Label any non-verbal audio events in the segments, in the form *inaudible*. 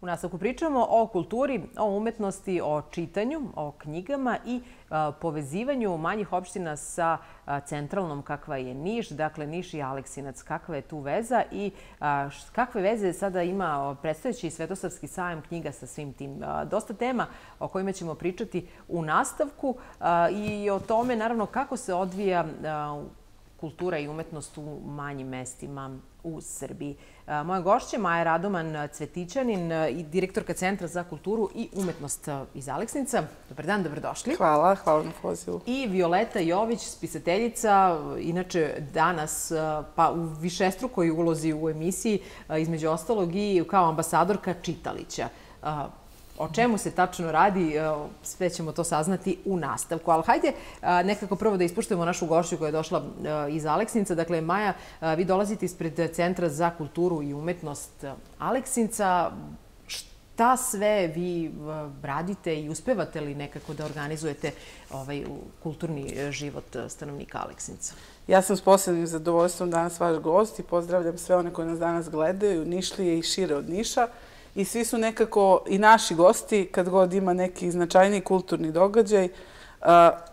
U nastavku pričamo o kulturi, o umetnosti, o čitanju, o knjigama i povezivanju manjih opština sa centralnom kakva je Niš. Dakle, Niš i Aleksinac, kakva je tu veza i kakve veze sada ima predstojeći Svetosavski sajam knjiga sa svim tim. Dosta tema o kojima ćemo pričati u nastavku i o tome, naravno, kako se odvija kultura i umetnost u manjim mestima u Srbiji. E, moja gošća Maja Radoman Cvetićanin, e, direktorka Centra za kulturu i umetnost e, iz Aleksnica. Dobar dan, dobrodošli. Hvala, hvala na pozivu. I Violeta Jović, spisateljica, inače danas pa u višestrukoj ulozi u emisiji, između ostalog i kao ambasadorka Čitalića. O čemu se tačno radi, e, sve ćemo to saznati u nastavku. Ali hajde e, nekako prvo da ispuštujemo našu gošću koja je došla e, iz Aleksinca. Dakle, Maja, vi dolazite ispred Centra za kulturu i umetnost Aleksinca. Šta sve vi radite i uspevate li nekako da organizujete ovaj kulturni život stanovnika Aleksinca? Ja sam s posebnim zadovoljstvom danas vaš gost i pozdravljam sve one koji nas danas gledaju. Nišlije i šire od Niša i svi su nekako i naši gosti kad god ima neki značajni kulturni događaj eh,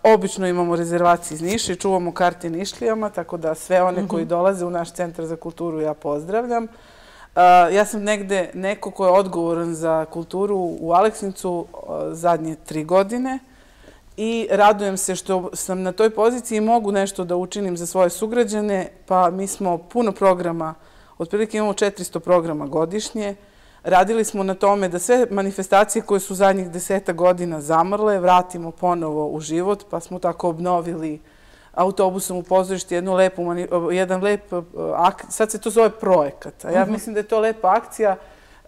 obično imamo rezervacije iz Niša i čuvamo karte Nišlijama, tako da sve one koji mhm. dolaze u naš centar za kulturu ja pozdravljam. Eh, ja sam negde neko ko je odgovoran za kulturu u Aleksincu eh, zadnje tri godine i radujem se što sam na toj poziciji i mogu nešto da učinim za svoje sugrađane, pa mi smo puno programa, otprilike imamo 400 programa godišnje, Radili smo na tome da sve manifestacije koje su zadnjih deseta godina zamrle vratimo ponovo u život, pa smo tako obnovili autobusom u pozorište jednu lepu, jedan lep e, akcij, sad se to zove projekat, a ja mhm. mislim da je to lepa akcija.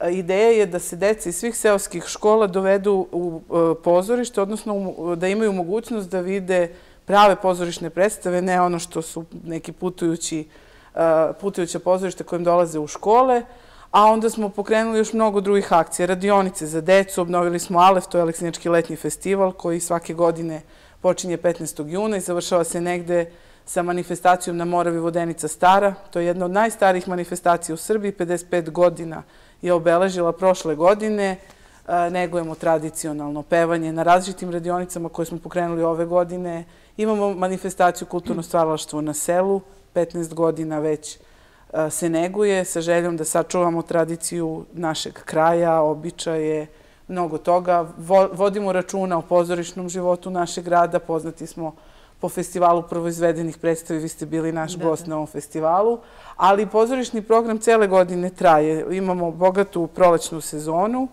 E, ideja je da se deci iz svih seoskih škola dovedu u e, pozorište, odnosno da imaju mogućnost da vide prave pozorišne predstave, ne ono što su neki putujuća pozorište kojim dolaze u škole, A onda smo pokrenuli još mnogo drugih akcija, radionice za decu, obnovili smo Alef, to je Aleksinički letnji festival koji svake godine počinje 15. juna i završava se negde sa manifestacijom na Moravi Vodenica Stara. To je jedna od najstarijih manifestacija u Srbiji, 55 godina je obeležila prošle godine. E, negujemo tradicionalno pevanje na različitim radionicama koje smo pokrenuli ove godine. Imamo manifestaciju kulturno stvaralaštvo na selu, 15 godina već učinjeno E, se neguje sa željom da sačuvamo tradiciju našeg kraja, običaje, mnogo toga. Vodimo računa o pozorišnom životu našeg grada, poznati smo po festivalu prvoizvedenih predstavi, vi ste bili naš gost na ovom festivalu, ali pozorišni program cele godine traje. Imamo bogatu prolačnu sezonu,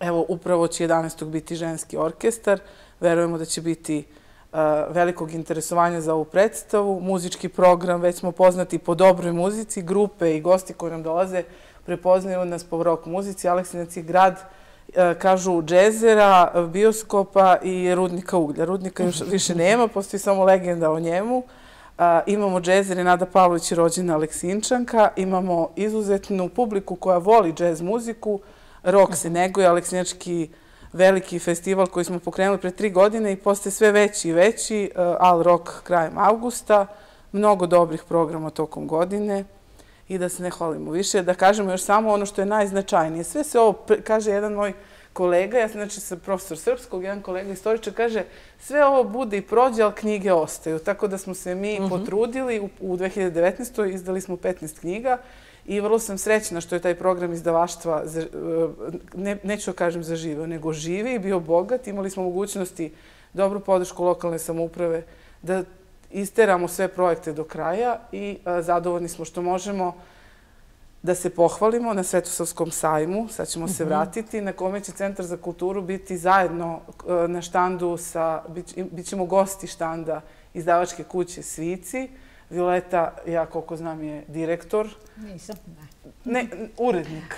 evo upravo će 11. biti ženski orkestar, verujemo da će biti E, velikog interesovanja za ovu predstavu. Muzički program, već smo poznati po dobroj muzici, grupe i gosti koji nam dolaze prepoznaju nas po rock muzici. Aleksinac je grad, e, kažu, džezera, bioskopa i rudnika uglja. Rudnika još više nema, postoji samo legenda o njemu. E, imamo džezer Nada Pavlović je rođena Aleksinčanka. Imamo izuzetnu publiku koja voli džez muziku. Rock se neguje, Aleksinački muzika veliki festival koji smo pokrenuli pre tri godine i postaje sve veći i veći, eh, Al Rock krajem augusta, mnogo dobrih programa tokom godine i da se ne hvalimo više, da kažemo još samo ono što je najznačajnije. Sve se ovo, kaže jedan moj kolega, ja znači sam profesor srpskog, jedan kolega istoričar, kaže sve ovo bude i prođe, ali knjige ostaju. Tako da smo se mi mhm. potrudili u, 2019. izdali smo 15 knjiga, i vrlo sam srećna što je taj program izdavaštva, e, ne, neću kažem za zaživio, nego žive i bio bogat. Imali smo mogućnosti dobru podršku lokalne samouprave da isteramo sve projekte do kraja i e, zadovoljni smo što možemo da se pohvalimo na Svetosavskom sajmu, sad ćemo se mhm. vratiti, na kome će Centar za kulturu biti zajedno e, na štandu sa, bit ćemo gosti štanda izdavačke kuće Svici, Violeta, ja koliko znam, je direktor. Nisam, ne. Ne, urednik.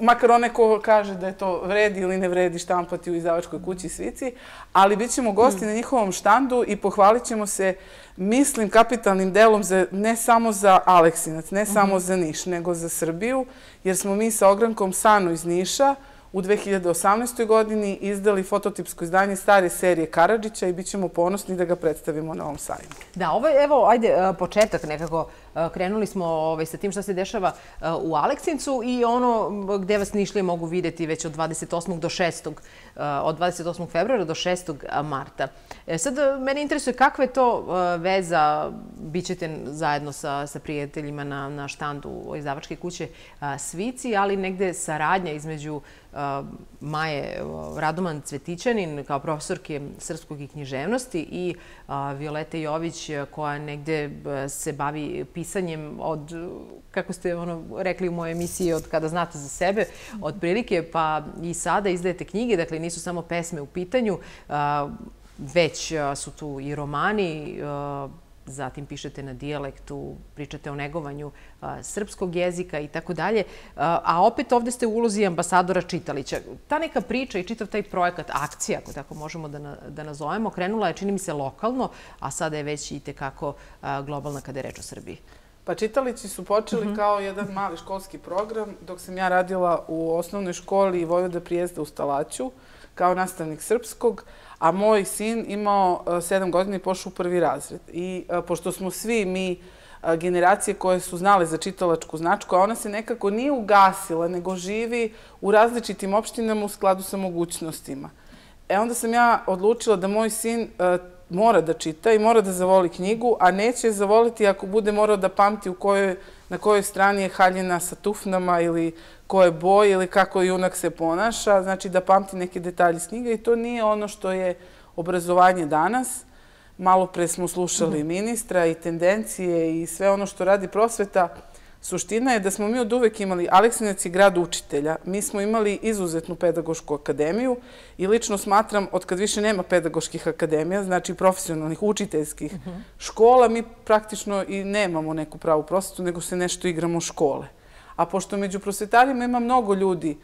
Makar one ko kaže da je to vredi ili ne vredi štampati u izdavačkoj kući svici, ali bit ćemo gosti mm. na njihovom štandu i pohvalit ćemo se, mislim, kapitalnim delom ne samo za Aleksinac, ne samo mhm. za Niš, nego za Srbiju, jer smo mi sa ogrankom Sanu iz Niša, u 2018. godini izdali fototipsko izdanje stare serije Karadžića i bit ćemo ponosni da ga predstavimo na ovom sajmu. Da, ovo je, evo, ajde, eh, početak nekako Eh, krenuli smo ovaj, sa tim što se dešava eh, u Aleksincu i ono gde vas nišli mogu videti već od 28. do 6. Eh, od 28. februara do 6. marta. E, sad, mene interesuje kakva je to veza, bit ćete zajedno sa, sa prijateljima na, na štandu izdavačke kuće Svici, ali negde saradnja između Maje Radoman Cvetićanin kao profesorke srpskog i književnosti i Violete Jović koja negde se bavi pisanjem pisanjem od, kako ste ono rekli u moje emisije, od kada znate za sebe, od prilike, pa i sada izdajete knjige, dakle nisu samo pesme u pitanju, već su tu i romani, zatim pišete na dijalektu, pričate o negovanju srpskog jezika i tako dalje. A opet ovde ste u ulozi ambasadora Čitalića. Ta neka priča i čitav taj projekat, akcija, ako tako možemo da nazovemo, krenula je, čini mi se, lokalno, a sada je već i tekako globalna kada je reč o Srbiji. Pa Čitalići su počeli mhm. kao jedan mali školski program dok sam ja radila u osnovnoj školi Vojvoda prijezda u Stalaću kao nastavnik srpskog, a moj sin imao e, sedam godina i pošao u prvi razred. I e, pošto smo svi mi e, generacije koje su znale za čitalačku značku, a ona se nekako nije ugasila, nego živi u različitim opštinama u skladu sa mogućnostima. E onda sam ja odlučila da moj sin mora da čita i mora da zavoli knjigu, a neće je zavoliti ako bude morao da pamti na kojoj strani je haljina sa tufnama ili koje boje ili kako junak se ponaša, znači da pamti neke detalje iz knjiga i to nije ono što je obrazovanje danas. Malo pre smo slušali mhm. ministra i tendencije i sve ono što radi prosveta. Suština je da smo mi od uvek imali, Aleksinac je grad učitelja, mi smo imali izuzetnu pedagošku akademiju i lično smatram, od kad više nema pedagoških akademija, znači profesionalnih učiteljskih mhm. škola, mi praktično i nemamo neku pravu prosvetu, nego se nešto igramo škole a pošto među prosvetarima ima mnogo ljudi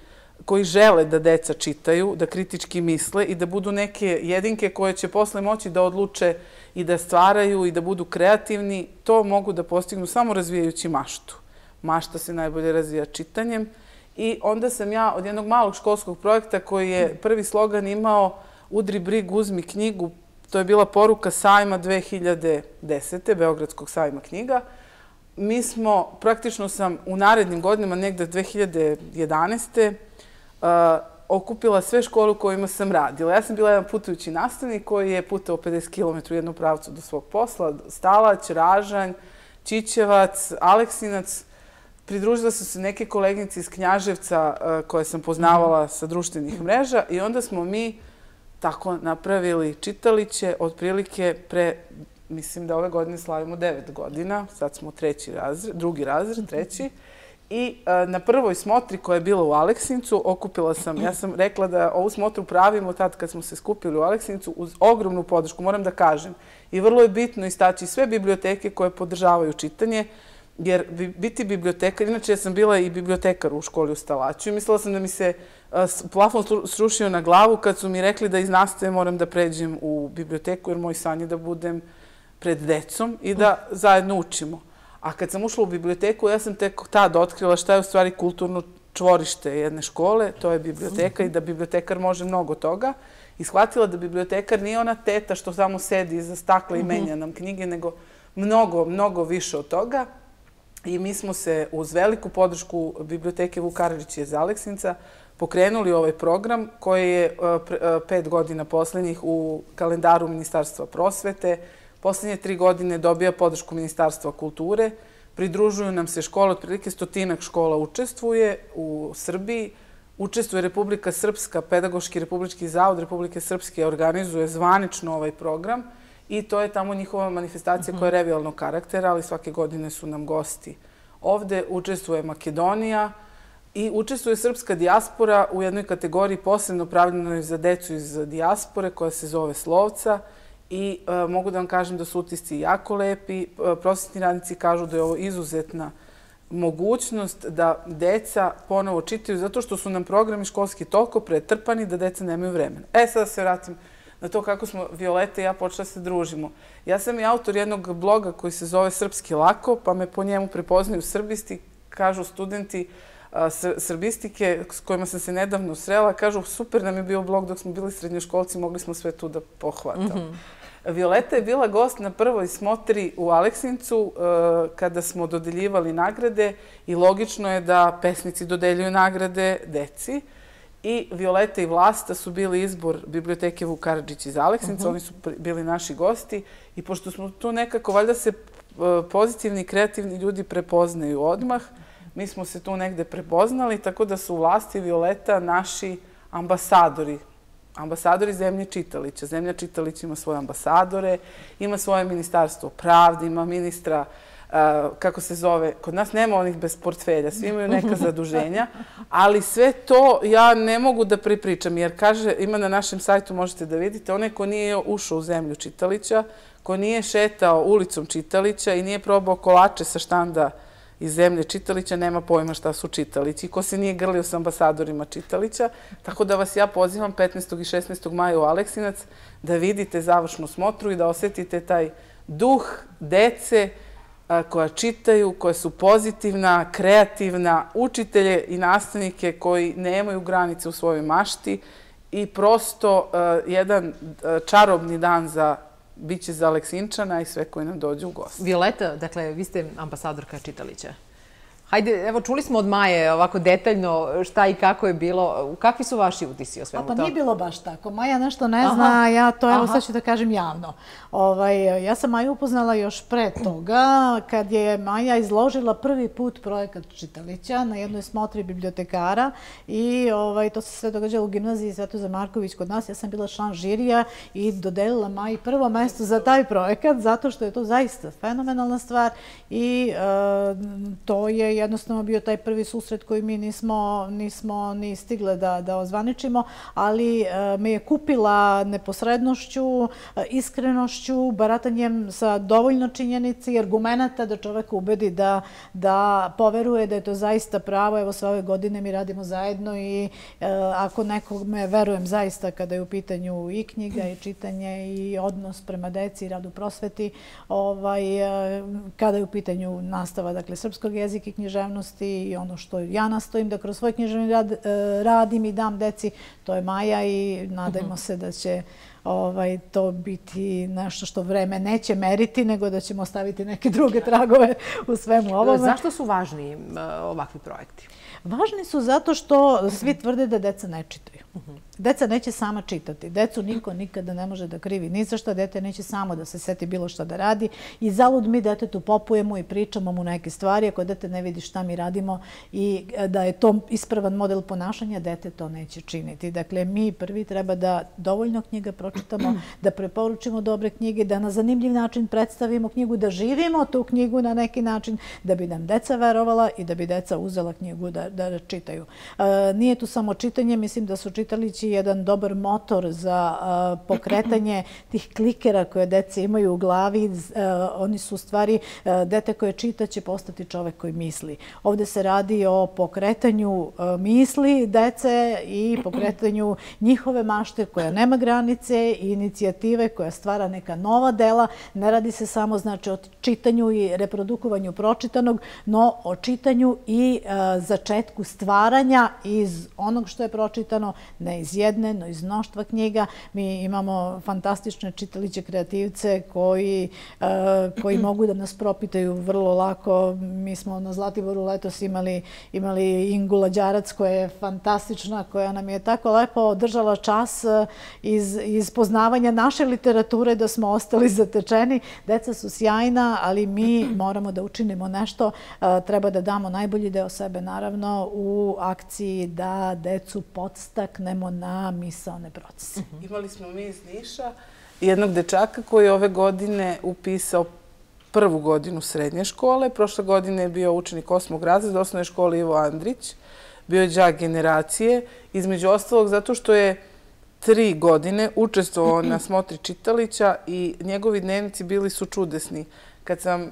koji žele da deca čitaju, da kritički misle i da budu neke jedinke koje će posle moći da odluče i da stvaraju i da budu kreativni, to mogu da postignu samo razvijajući maštu. Mašta se najbolje razvija čitanjem. I onda sam ja od jednog malog školskog projekta koji je prvi slogan imao Udri brig, uzmi knjigu. To je bila poruka sajma 2010. Beogradskog sajma knjiga mi smo, praktično sam u narednim godinama, negde 2011. Uh, okupila sve škole u kojima sam radila. Ja sam bila jedan putujući nastavnik koji je putao 50 km u jednu pravcu do svog posla. Stalać, Ražanj, Čičevac, Aleksinac. Pridružila su se neke kolegnici iz Knjaževca uh, koje sam poznavala sa društvenih mreža i onda smo mi tako napravili čitaliće otprilike pre mislim da ove godine slavimo devet godina, sad smo treći razred, drugi razred, treći. I e, na prvoj smotri koja je bila u Aleksincu, okupila sam, ja sam rekla da ovu smotru pravimo tad kad smo se skupili u Aleksincu uz ogromnu podršku, moram da kažem. I vrlo je bitno istaći sve biblioteke koje podržavaju čitanje, jer biti bibliotekar, inače ja sam bila i bibliotekar u školi u Stalaću i mislila sam da mi se e, plafon srušio na glavu kad su mi rekli da iz nastave moram da pređem u biblioteku jer moj san je da budem pred decom i da zajedno učimo. A kad sam ušla u biblioteku, ja sam tek tad otkrila šta je u stvari kulturno čvorište jedne škole, to je biblioteka i da bibliotekar može mnogo toga. I shvatila da bibliotekar nije ona teta što samo sedi iza stakla i menja nam knjige, nego mnogo, mnogo više od toga. I mi smo se uz veliku podršku biblioteke Vukarvić iz Aleksinca pokrenuli ovaj program koji je e, e, pet godina poslednjih u kalendaru Ministarstva prosvete, Poslednje tri godine dobija podršku Ministarstva kulture, pridružuju nam se škole, otprilike stotinak škola učestvuje u Srbiji, učestvuje Republika Srpska, Pedagoški republički zavod Republike Srpske organizuje zvanično ovaj program i to je tamo njihova manifestacija koja je revijalnog karaktera, ali svake godine su nam gosti. Ovde učestvuje Makedonija i učestvuje Srpska dijaspora u jednoj kategoriji posebno pravljenoj za decu iz dijaspore koja se zove Slovca i e, mogu da vam kažem da su utisci jako lepi. E, Prosjetni radnici kažu da je ovo izuzetna mogućnost da deca ponovo čitaju zato što su nam programi školski toliko pretrpani da deca nemaju vremena. E, sada se vratim na to kako smo Violeta i ja počela se družimo. Ja sam i autor jednog bloga koji se zove Srpski lako, pa me po njemu prepoznaju srbisti, kažu studenti e, srbistike s kojima sam se nedavno srela, kažu super nam je bio blog dok smo bili srednjoškolci, mogli smo sve tu da pohvatamo. Mhm. Violeta je bila gost na prvoj smotri u Aleksincu e, kada smo dodeljivali nagrade i logično je da pesnici dodeljuju nagrade deci. I Violeta i Vlasta su bili izbor biblioteke Vukaradžić iz Aleksinca, mhm. oni su bili naši gosti. I pošto smo tu nekako, valjda se e, pozitivni, kreativni ljudi prepoznaju odmah, mi smo se tu negde prepoznali, tako da su Vlasta i Violeta naši ambasadori ambasadori zemlje Čitalića. Zemlja Čitalić ima svoje ambasadore, ima svoje ministarstvo pravde, ima ministra, kako se zove, kod nas nema onih bez portfelja, svi imaju neka *laughs* zaduženja, ali sve to ja ne mogu da pripričam, jer kaže, ima na našem sajtu, možete da vidite, onaj ko nije ušao u zemlju Čitalića, ko nije šetao ulicom Čitalića i nije probao kolače sa štanda Čitalića, iz zemlje Čitalića nema pojma šta su Čitalići i ko se nije grlio s ambasadorima Čitalića. Tako da vas ja pozivam 15. i 16. maja u Aleksinac da vidite završnu smotru i da osetite taj duh dece koja čitaju, koja su pozitivna, kreativna, učitelje i nastavnike koji nemaju granice u svojoj mašti i prosto jedan čarobni dan za bit će za Aleksinčana i sve koji nam dođu u gost. Violeta, dakle, vi ste ambasadorka Čitalića. Hajde, evo čuli smo od Maje ovako detaljno šta i kako je bilo. Kakvi su vaši utisi o svemu tome? Pa nije bilo baš tako. Maja nešto ne zna, ja to evo sad ću da kažem javno. Ovaj, ja sam Maju upoznala još pre toga kad je Maja izložila prvi put projekat čitalića na jednoj smotri bibliotekara i ovaj, to se sve događalo u gimnaziji za Marković kod nas. Ja sam bila član žirija i dodelila Maji prvo mesto za taj projekat zato što je to zaista fenomenalna stvar i eh, to je jednostavno bio taj prvi susret koji mi nismo ni stigle da ozvaničimo, ali e, me je kupila neposrednošću, e, iskrenošću, baratanjem sa dovoljno činjenici, argumenta da čovek ubedi da poveruje da je to zaista pravo. Evo sve ove godine mi radimo zajedno i e, ako nekome verujem zaista kada je u pitanju i knjiga i čitanje i odnos prema deci i radu u prosveti, ovaj, kada je u pitanju nastava dakle, srpskog jezika i knjiga, književnosti i ono što ja nastojim da kroz svoj književni rad e, radim i dam deci, to je Maja i nadajmo mhm. se da će ovaj, to biti nešto što vreme neće meriti, nego da ćemo staviti neke druge tragove u svemu ovome. Zašto su važni e, ovakvi projekti? Važni su zato što svi tvrde da deca ne čitaju. Deca neće sama čitati. Decu niko nikada ne može da krivi. Ni za što dete neće samo da se seti bilo što da radi. I zalud mi detetu popujemo i pričamo mu neke stvari. Ako dete ne vidi šta mi radimo i e, da je to ispravan model ponašanja, dete to neće činiti. Dakle, mi prvi treba da dovoljno knjiga pročitamo, *clears throat* da preporučimo dobre knjige, da na zanimljiv način predstavimo knjigu, da živimo tu knjigu na neki način, da bi nam deca verovala i da bi deca uzela knjigu da čitaju. E, nije tu samo čitanje, mislim da su čitanje čitalići jedan dobar motor za pokretanje *clears throat* tih klikera koje dece imaju u glavi. Oni su u stvari, dete koje čita će postati čovek koji misli. Ovde se radi o pokretanju misli dece i *clears throat* pokretanju njihove mašte koja nema granice i inicijative koja stvara neka nova dela. Ne radi se samo znači, o čitanju i reprodukovanju pročitanog, no o čitanju i začetku stvaranja iz onog što je pročitano ne iz jedne, no iz mnoštva knjiga. Mi imamo fantastične čitaliće kreativce koji e, *clears throat* mogu da nas propitaju vrlo lako. Mi smo na Zlatiboru letos imali Ingu Lađarac koja je fantastična, koja nam je tako lepo održala čas e, iz poznavanja naše literature da smo ostali *laughs* zatečeni. Deca su sjajna, ali mi *clears throat* moramo da učinimo nešto. E, treba da damo najbolji deo sebe, naravno, u akciji da decu podstakne prepoznajemo na misalne procese. Mhm. Imali smo mi iz Niša jednog dečaka koji je ove godine upisao prvu godinu srednje škole. Prošle godine je bio učenik osmog razreda osnovne škole Ivo Andrić. Bio je džak generacije. Između ostalog, zato što je tri godine učestvovao na smotri čitalića i njegovi dnevnici bili su čudesni. Kad sam, eh,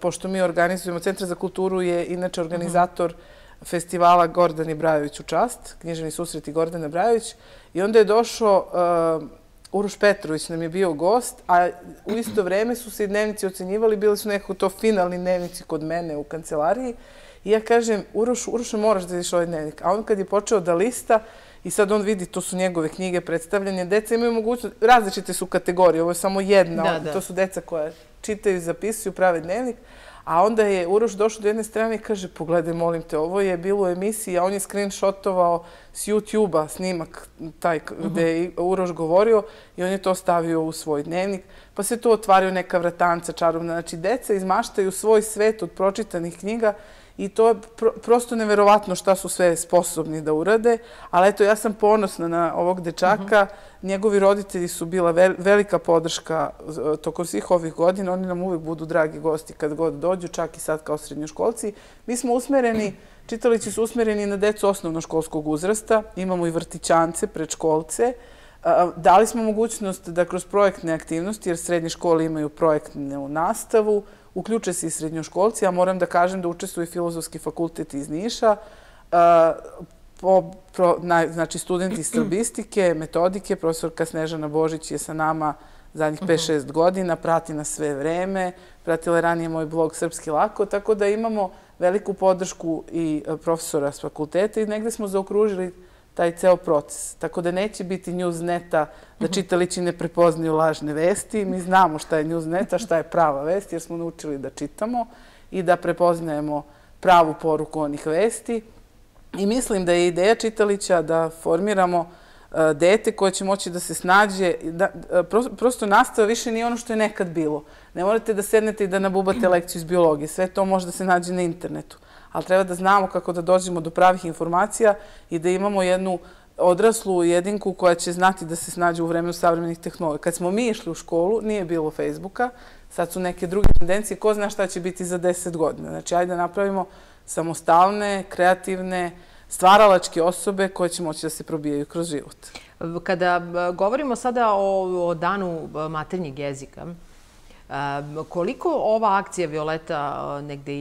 pošto mi organizujemo, Centar za kulturu je inače organizator učenika mhm festivala Gordani Brajović u čast, knjiženi susreti Gordana Brajović. I onda je došao uh, Uroš Petrović nam je bio gost, a u isto vreme su se i dnevnici ocenjivali, bili su nekako to finalni dnevnici kod mene u kancelariji. I ja kažem, Uroš, Uroš, moraš da vidiš ovaj dnevnik. A on kad je počeo da lista, i sad on vidi, to su njegove knjige predstavljanje, deca imaju mogućnost, različite su kategorije, ovo je samo jedna, to su deca koja čitaju, i zapisuju, prave dnevnik. A onda je Uroš došao do jedne strane i kaže, pogledaj, molim te, ovo je bilo u emisiji, a on je screenshotovao s YouTube-a snimak taj gde je mhm. Uroš govorio i on je to stavio u svoj dnevnik. Pa se tu otvario neka vratanca čarovna. Znači, deca izmaštaju svoj svet od pročitanih knjiga i to je prosto neverovatno šta su sve sposobni da urade, ali eto ja sam ponosna na ovog dečaka, mhm. njegovi roditelji su bila velika podrška e, tokom svih ovih godina, oni nam uvijek budu dragi gosti kad god dođu, čak i sad kao srednjoškolci. Mi smo usmereni, čitalići su usmereni na decu školskog uzrasta, imamo i vrtićance, predškolce, e, Dali smo mogućnost da kroz projektne aktivnosti, jer srednje škole imaju projektnu nastavu, uključe se i srednjoškolci. a moram da kažem da učestvuje filozofski fakultet iz Niša, znači studenti iz srbistike, metodike, profesorka Snežana Božić je sa nama zadnjih 5-6 mhm. godina, prati na sve vreme, pratila je ranije moj blog Srpski lako, tako da imamo veliku podršku i e, profesora s fakulteta i negde smo zaokružili taj ceo proces. Tako da neće biti newsneta da mhm. čitalići ne prepoznaju lažne vesti. Mi znamo šta je newsneta, šta je prava vest, jer smo naučili da čitamo i da prepoznajemo pravu poruku onih vesti. I mislim da je ideja čitalića da formiramo e, dete koje će moći da se snađe. da e, Prosto nastava više nije ono što je nekad bilo. Ne morate da sednete i da nabubate lekciju iz biologije. Sve to može da se nađe na internetu ali treba da znamo kako da dođemo do pravih informacija i da imamo jednu odraslu jedinku koja će znati da se snađe u vremenu savremenih tehnologija. Kad smo mi išli u školu, nije bilo Facebooka, sad su neke druge tendencije, ko zna šta će biti za 10 godina. Znači, ajde da napravimo samostalne, kreativne, stvaralačke osobe koje će moći da se probijaju kroz život. Kada e, govorimo sada o danu e, maternjeg jezika, Koliko ova akcija Violeta e, negde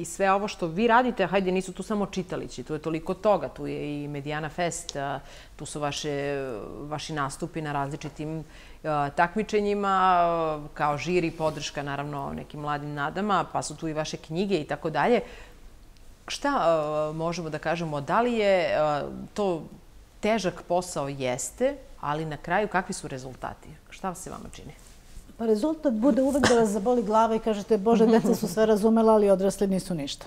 i sve ovo što vi radite, hajde, nisu tu samo čitalići, tu je toliko toga, tu je i Medijana Fest, e, tu su vaši nastupi na različitim e, takmičenjima, kao žiri, podrška naravno nekim mladim nadama, pa su tu i vaše knjige i tako dalje. Šta možemo da kažemo, da li je to težak posao jeste, ali na kraju kakvi su rezultati? Šta se vama čini? Pa rezultat bude uvek da vas zaboli glava i kažete Bože, deca su sve razumela, ali odrasli nisu ništa.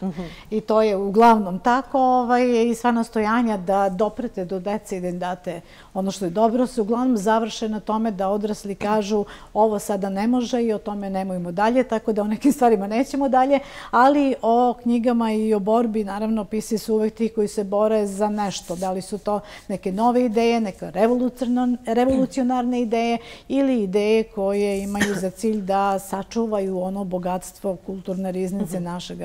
I to je uglavnom tako ovaj, i sva nastojanja da doprete do dece i da im date ono što je dobro, se uglavnom završe na tome da odrasli kažu ovo sada ne može i o tome nemojmo dalje, tako da o nekim stvarima nećemo dalje, ali o knjigama i o borbi, naravno, pisi su uvek ti koji se bore za nešto. Da li su to neke nove ideje, neke revolucionarne ideje ili ideje koje imaju imaju za cilj da sačuvaju ono bogatstvo kulturne riznice mhm. našeg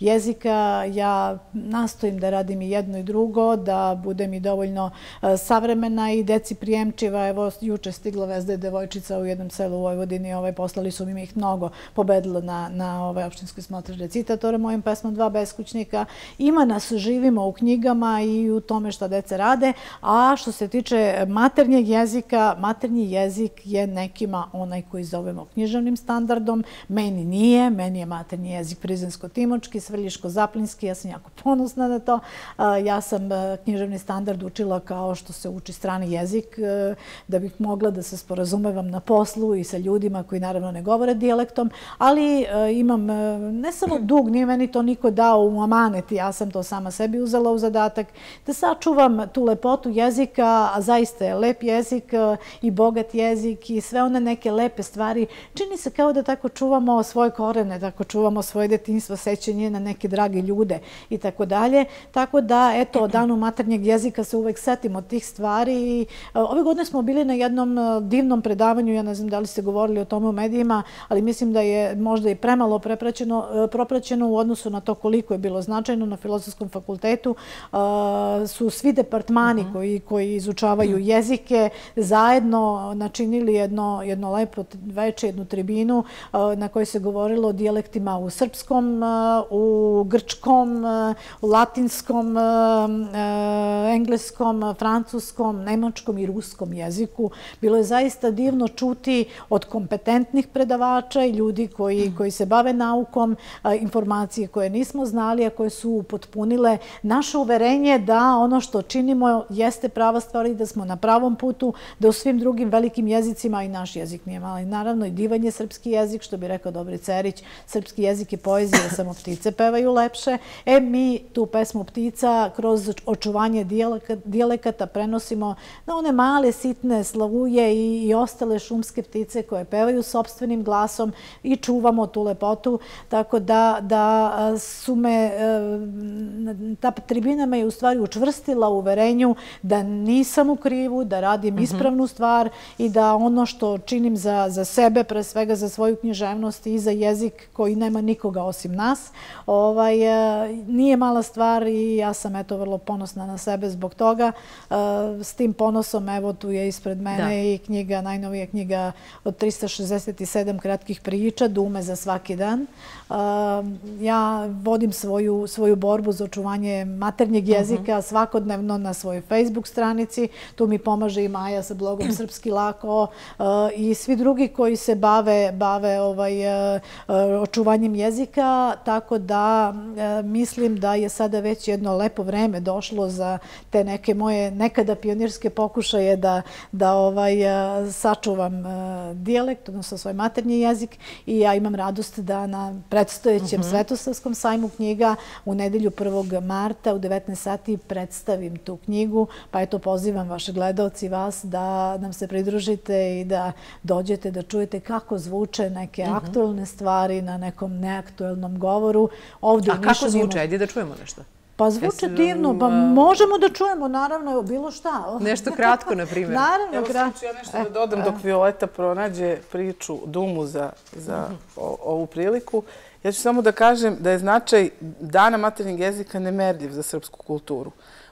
jezika. Ja nastojim da radim i jedno i drugo, da budem i dovoljno e, savremena i deci prijemčiva. Evo, juče stigla vezda je devojčica u jednom selu u Vojvodini. Ovaj, poslali su mi ih mnogo pobedilo na ovaj opštinski smotri recitatora mojim pesmom Dva beskućnika. Ima nas, živimo u knjigama i u tome što dece rade, a što se tiče maternjeg jezika, maternji jezik je nekima onaj koji zove zovemo knjižavnim standardom. Meni nije, meni je materni jezik prizinsko-timočki, svrljiško-zaplinski, ja sam jako ponosna na to. Ja sam e, knjižavni standard učila kao što se uči strani jezik, e, da bih mogla da se sporazumevam na poslu i sa ljudima koji naravno ne govore dijelektom, ali e, imam ne samo dug, nije meni to niko dao u amanet, ja sam to sama sebi uzela u zadatak, da sačuvam tu lepotu jezika, a zaista je lep jezik i bogat jezik i sve one neke lepe stvari stvari. Čini se kao da tako čuvamo svoje korene, tako čuvamo svoje detinjstvo, sećanje na neke drage ljude i tako dalje. Tako da, eto, danu maternjeg jezika se uvek setimo tih stvari. E, ove godine smo bili na jednom e, divnom predavanju, ja ne znam da li ste govorili o tome u medijima, ali mislim da je možda i premalo e, propraćeno u odnosu na to koliko je bilo značajno na Filozofskom fakultetu. Su svi departmani mhm. koji izučavaju jezike zajedno načinili jedno lepo veče jednu tribinu na kojoj se govorilo o dijalektima u srpskom, u grčkom, u latinskom, engleskom, francuskom, nemačkom i ruskom jeziku. Bilo je zaista divno čuti od kompetentnih predavača i ljudi koji se bave naukom informacije koje nismo znali, a koje su potpunile naše uverenje da ono što činimo jeste prava stvar i da smo na pravom putu, da u svim drugim velikim jezicima i naš jezik nije malo naravno i divan je srpski jezik, što bi rekao Dobri Cerić, srpski jezik je poezija, samo ptice pevaju lepše. E, mi tu pesmu Ptica kroz očuvanje dijelekata prenosimo na one male, sitne slavuje i ostale šumske ptice koje pevaju sobstvenim glasom i čuvamo tu lepotu. Tako da su me, e, ta tribina me je u stvari učvrstila u verenju da nisam u krivu, da radim mhm. ispravnu stvar i da ono što činim za sve sebe, pre svega za svoju književnost i za jezik koji nema nikoga osim nas. Ovaj, e, nije mala stvar i ja sam eto vrlo ponosna na sebe zbog toga. E, s tim ponosom evo tu je ispred mene i knjiga, najnovija knjiga od 367 kratkih priča, Dume za svaki dan. E, ja vodim svoju borbu za očuvanje maternjeg mhm. jezika svakodnevno na svojoj Facebook stranici. Tu mi pomaže i Maja sa blogom *clears throat* Srpski lako i svi drugi koji se bave bave ovaj e, e, očuvanjem jezika, tako da e, mislim da je sada već jedno lepo vreme došlo za te neke moje nekada pionirske pokušaje da da ovaj sačuvam dijalekt, odnosno svoj maternji jezik i ja imam radost da na predstojećem mhm. Svetoslavskom sajmu knjiga u nedelju 1. marta u 19 sati predstavim tu knjigu, pa eto pozivam vaše gledalci vas da nam se pridružite i da dođete da čujete kako zvuče neke mhm. aktualne stvari na nekom neaktualnom govoru. A kako zvuče? Ajde da čujemo nešto. Pa zvuče divno, pa um, možemo da čujemo, naravno, bilo šta. *laughs* Nešto kratko, na primjer. Naravno, kratko. Evo, sam ću ja nešto eh, da dodam eh. dok Violeta pronađe priču, dumu za mhm. ovu priliku. Ja ću samo da kažem da je značaj dana maternjeg jezika nemerljiv za srpsku kulturu.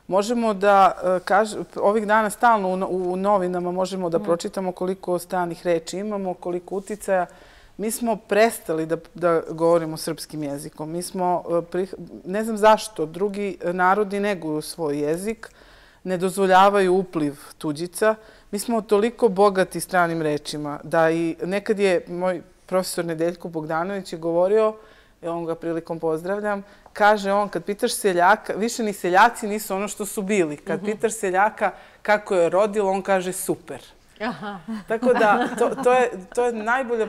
Možemo da, e, ovih dana stalno u novinama možemo da mm. pročitamo koliko stranih reči imamo, koliko uticaja. Mi smo prestali da govorimo srpskim jezikom. Mi smo, e, ne znam zašto, drugi narodi neguju svoj jezik, ne dozvoljavaju upliv tuđica. Mi smo toliko bogati stranim rečima da i nekad je moj profesor Nedeljko Bogdanović je govorio, e, on ga prilikom pozdravljam, kaže on, kad pitaš seljaka, više ni seljaci nisu ono što su bili. Kad mhm. pitaš seljaka kako je rodilo, on kaže super. Aha. Tako da, *laughs* to, to, je, to je najbolje eh,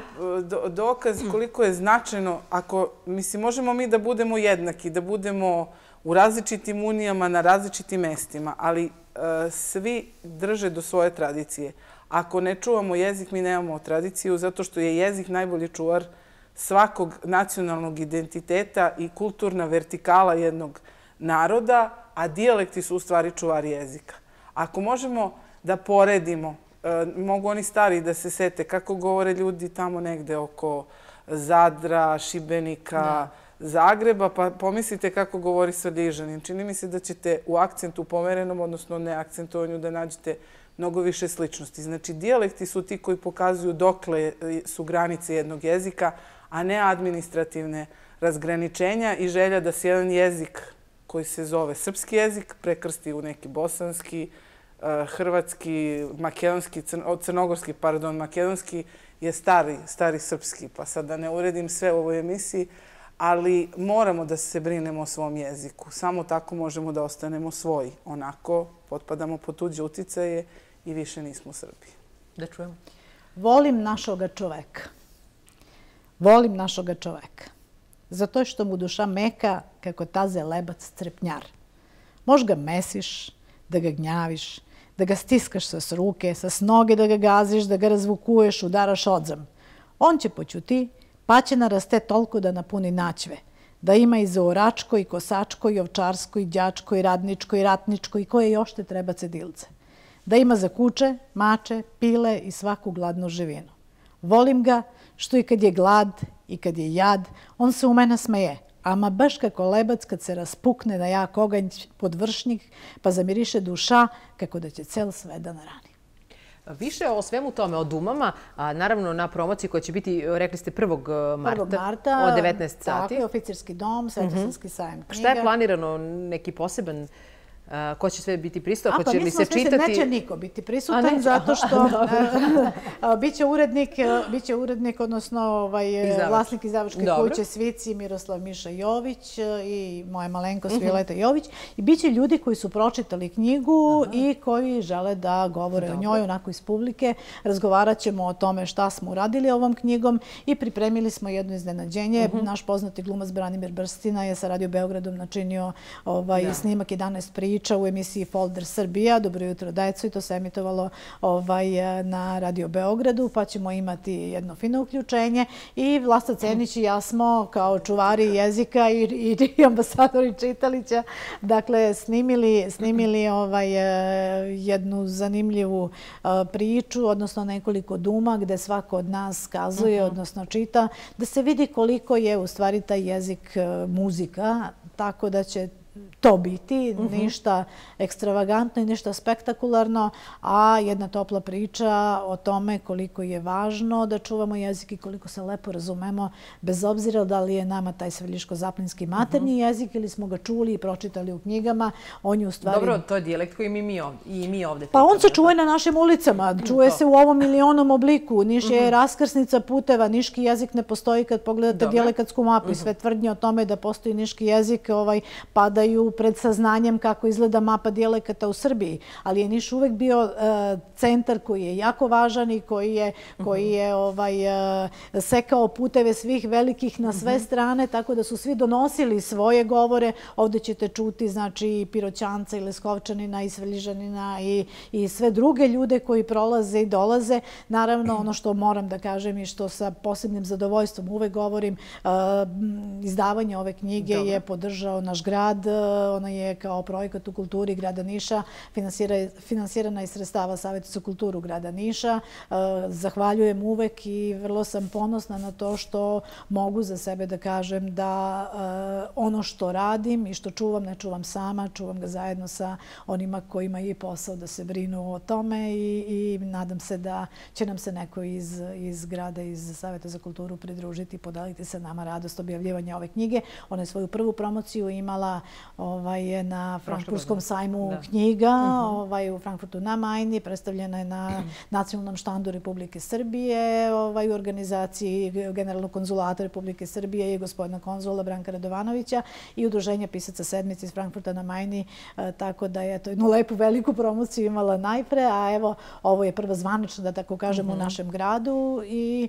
dokaz koliko je značajno ako, mislim, možemo mi da budemo jednaki, da budemo u različitim unijama, na različitim mestima, ali eh, svi drže do svoje tradicije. Ako ne čuvamo jezik, mi nemamo tradiciju, zato što je jezik najbolji čuvar mm svakog nacionalnog identiteta i kulturna vertikala jednog naroda, a dijalekti su u stvari čuvari jezika. Ako možemo da poredimo, e, mogu oni stari da se sete kako govore ljudi tamo negde oko Zadra, Šibenika, Zagreba, pa pomislite kako govori Srdižanin. Čini mi se da ćete u akcentu pomerenom, odnosno ne akcentovanju, da nađete mnogo više sličnosti. Znači, dijalekti su ti koji pokazuju dokle su granice jednog jezika, a ne administrativne razgraničenja i želja da se jedan jezik koji se zove srpski jezik prekrsti u neki bosanski, eh, hrvatski, makedonski, crnogorski, pardon, makedonski je stari, stari srpski, pa sad da ne uredim sve u ovoj emisiji, ali moramo da se brinemo o svom jeziku. Samo tako možemo da ostanemo svoji. Onako, potpadamo po tuđe uticaje i više nismo Srbi. Da čujemo. Volim našoga čoveka volim našoga čoveka. Zato što mu duša meka kako taze lebac crpnjar. Moš ga mesiš, da ga gnjaviš, da ga stiskaš sa ruke, sa noge da ga gaziš, da ga razvukuješ, udaraš odzam. On će poćuti, pa će naraste toliko da napuni načve. da ima i zauračko, i kosačko, i ovčarsko, i djačko, i radničko, i ratničko, i koje još te treba cedilce. Da ima za kuće, mače, pile i svaku gladnu živinu. Volim ga što i kad je glad i kad je jad, on se u mene smeje, ama baš kako lebac kad se raspukne na jak oganj pod vršnjih, pa zamiriše duša kako da će cel sve da narani. Više o svemu tome, o dumama, naravno na promociji koja će biti, rekli ste, 1. E, marta o 19. sati. Tako je, oficirski dom, Svetoslavski mhm. sajem knjiga. Šta je planirano, neki poseban ko će sve biti pristo, ko će mi se čitati. se Neće niko biti prisutan zato što *laughs* biće urednik, odnosno ovaj, vlasnik iz Završke kuće Svici, Miroslav Miša Jović e, i moja malenko Svileta mhm. Jović. I biće ljudi koji su pročitali knjigu i koji žele da govore o njoj, onako iz publike. Razgovarat ćemo o tome šta smo uradili ovom knjigom i pripremili smo jedno iznenađenje. Mhm. Naš poznati glumac Branimir Brstina je sa Radio Beogradom načinio ovaj, snimak 11 prije priča u emisiji Folder Srbija. Dobro jutro, dajco, i to se emitovalo ovaj, eh, na Radio Beogradu, pa ćemo imati jedno fino uključenje. I Vlasta Cenić i ja smo kao čuvari jezika i *laughs* ambasadori Čitalića dakle, snimili ovaj, eh, jednu zanimljivu eh, priču, odnosno nekoliko duma gde svako od nas kazuje, mhm. odnosno čita, da se vidi koliko je u stvari taj jezik muzika, tako da će to biti, mhm. ništa ekstravagantno i ništa spektakularno, a jedna topla priča o tome koliko je važno da čuvamo jezik i koliko se lepo razumemo, bez obzira da li je nama taj svrljiško-zaplinski maternji mhm. jezik ili smo ga čuli i pročitali u knjigama, on stvari... Dobro, to je dijelekt koji mi mi ovdje... Pa on se čuje na našim ulicama, čuje se u ovom milionom obliku, niš je mhm. raskrsnica puteva, niški jezik ne postoji kad pogledate dijelekatsku mapu i sve tvrdnje o tome da postoji niški jezik ovaj, padaju stavljaju pred saznanjem kako izgleda mapa dijalekata u Srbiji, ali je Niš uvek bio e, centar koji je jako važan i koji je ovaj, e, sekao puteve svih velikih na sve strane, tako da su svi donosili svoje govore. Ovdje ćete čuti znači, i Piroćanca i Leskovčanina i Sveližanina i sve druge ljude koji prolaze i dolaze. Naravno, ono što moram da kažem i što sa posebnim zadovoljstvom uvek govorim, e, izdavanje ove knjige je podržao naš grad, Eh, ona je kao projekat u kulturi grada Niša finansirana iz sredstava Savjeta za kulturu grada Niša. Eh, zahvaljujem uvek i vrlo sam ponosna na to što mogu za sebe da kažem da eh, ono što radim i što čuvam, ne čuvam sama, čuvam ga zajedno sa onima kojima je posao da se brinu o tome i nadam se da će nam se neko iz grada, iz Savjeta za kulturu pridružiti i podeliti sa nama radost objavljivanja ove knjige. Ona je svoju prvu promociju imala ovaj, je na Frankfurtskom sajmu knjiga mhm. ovaj, u Frankfurtu na Majni, predstavljena je na mhm. nacionalnom štandu Republike Srbije, ovaj, u organizaciji Generalnog konzulata Republike Srbije i gospodina konzula Branka Radovanovića i Udruženja pisaca sedmice iz Frankfurta na Majni, e, tako da je to jednu lepu veliku promociju imala najpre, a evo, ovo je prva zvanična, da tako kažem, u mhm. našem gradu i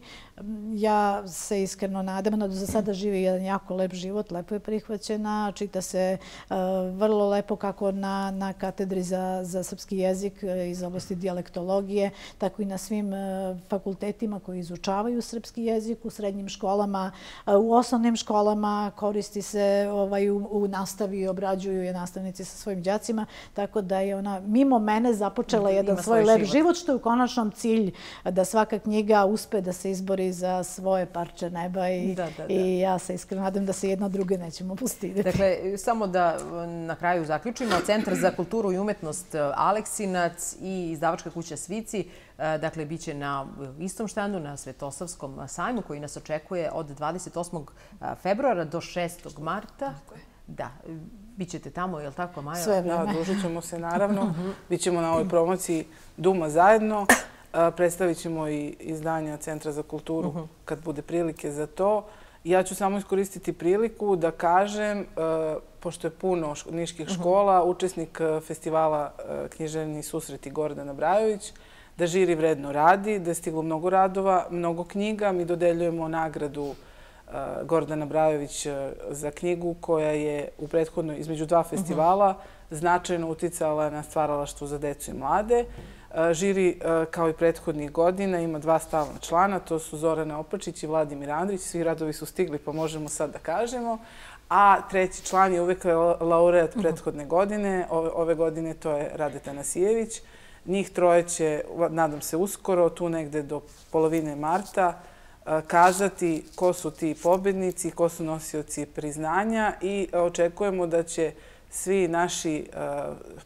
ja se iskreno nadam, ono, da za sada živi jedan jako lep život, lepo je prihvaćena, čita se Eh, vrlo lepo kako na, na katedri za, za srpski jezik eh, iz oblasti dijalektologije, tako i na svim eh, fakultetima koji izučavaju srpski jezik u srednjim školama, u osnovnim školama koristi se ovaj, u, nastavi i obrađuju je nastavnici sa svojim djacima, tako da je ona mimo mene započela jedan svoj, svoj lep život. što je u konačnom cilj da svaka knjiga uspe da se izbori za svoje parče neba i, ja se iskreno nadam da se jedno druge nećemo pustiti. Dakle, samo da da na kraju zaključimo. Centar za kulturu i umetnost e, Aleksinac i izdavačka kuća Svici e, dakle, bit će na istom štandu, na Svetosavskom sajmu koji nas očekuje od 28. E, februara do 6. marta. Da, Bićete tamo, je li tako, Maja? Sve, da, družit ćemo se, naravno. Mhm. Bićemo na ovoj promociji Duma zajedno. Predstavit ćemo i izdanja Centra za kulturu mhm. kad bude prilike za to. Ja ću samo iskoristiti priliku da kažem, e, pošto je puno niških mhm. škola, učesnik e, festivala e, književni susreti Gordana Brajović, da žiri vredno radi, da je stiglo mnogo radova, mnogo knjiga. Mi dodeljujemo nagradu Gordana Brajović za knjigu koja je u prethodnoj između dva mhm. festivala značajno uticala na stvaralaštvo za decu i mlade. E, žiri, e, kao i prethodnih godina, ima dva stalna člana, to su Zorana Opačić i Vladimir Andrić. Svi radovi su stigli, pa možemo sad da kažemo. A treći član je uvijek laureat mhm. prethodne godine. Ove, ove godine to je Radeta Nasijević. Njih troje će, nadam se uskoro, tu negde do polovine marta, e, kazati ko su ti pobednici, ko su nosioci priznanja i očekujemo da će svi naši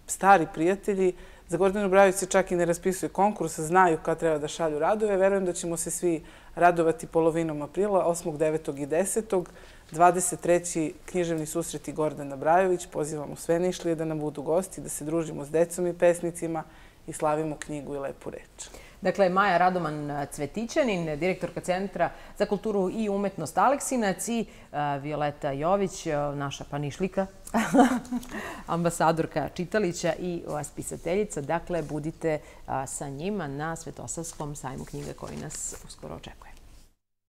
stari prijatelji Za Gordonu Bravić se čak i ne raspisuje konkurs, znaju kad treba da šalju radove. Verujem da ćemo se svi radovati polovinom aprila, 8., 9. i 10. 23. književni susret i Gordana Brajović. Pozivamo sve nišlije da nam budu gosti, da se družimo s decom i pesnicima i slavimo knjigu i lepu reč. Dakle, Maja Radoman e, Cvetićanin, direktorka Centra za kulturu i umetnost Aleksinac i e, Violeta Jović, e, naša panišlika, *laughs* ambasadorka Čitalića i vas pisateljica. Dakle, budite sa njima na Svetosavskom sajmu knjiga koji nas uskoro očekuje.